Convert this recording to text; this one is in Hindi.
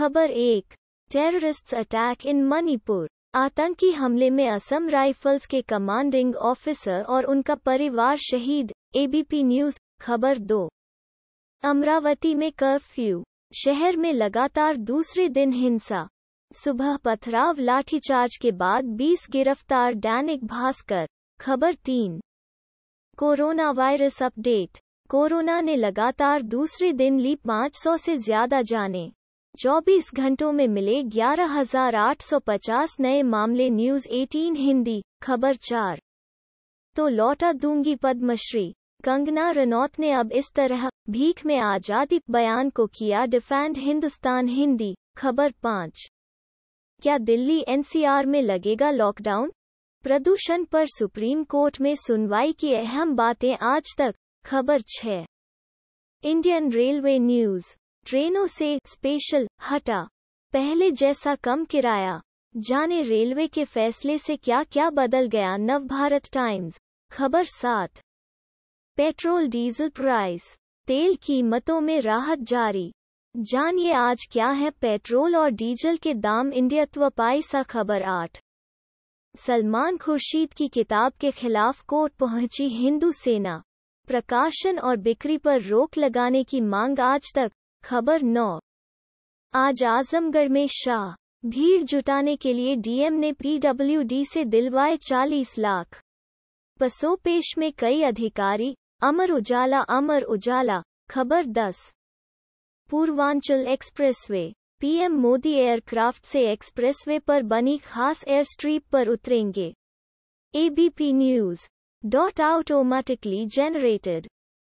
खबर एक टेररिस्ट्स अटैक इन मणिपुर आतंकी हमले में असम राइफल्स के कमांडिंग ऑफिसर और उनका परिवार शहीद एबीपी न्यूज खबर दो अमरावती में कर्फ्यू शहर में लगातार दूसरे दिन हिंसा सुबह पथराव लाठीचार्ज के बाद 20 गिरफ्तार दैनिक भास्कर खबर तीन कोरोना वायरस अपडेट कोरोना ने लगातार दूसरे दिन ली 500 से ज्यादा जाने चौबीस घंटों में मिले 11,850 नए मामले न्यूज 18 हिंदी खबर चार तो लौटा दूंगी पद्मश्री कंगना रनौत ने अब इस तरह भीख में आजादी बयान को किया डिफेंड हिंदुस्तान हिंदी खबर पाँच क्या दिल्ली एनसीआर में लगेगा लॉकडाउन प्रदूषण पर सुप्रीम कोर्ट में सुनवाई की अहम बातें आज तक खबर छः इंडियन रेलवे न्यूज़ ट्रेनों से स्पेशल हटा पहले जैसा कम किराया जाने रेलवे के फैसले से क्या क्या बदल गया नव भारत टाइम्स खबर सात पेट्रोल डीजल प्राइस तेल कीमतों में राहत जारी जानिए आज क्या है पेट्रोल और डीजल के दाम इंडियत्व सा खबर आठ सलमान खुर्शीद की किताब के खिलाफ कोर्ट पहुंची हिंदू सेना प्रकाशन और बिक्री पर रोक लगाने की मांग आज तक खबर नौ आज आजमगढ़ में शाह भीड़ जुटाने के लिए डीएम ने पीडब्ल्यूडी से दिलवाए 40 लाख पसोपेश में कई अधिकारी अमर उजाला अमर उजाला खबर 10 Purvanchal expressway PM Modi aircraft से एक्सप्रेसवे पर बनी खास एयर स्ट्रीप पर उतरेंगे ABP news dot automatically generated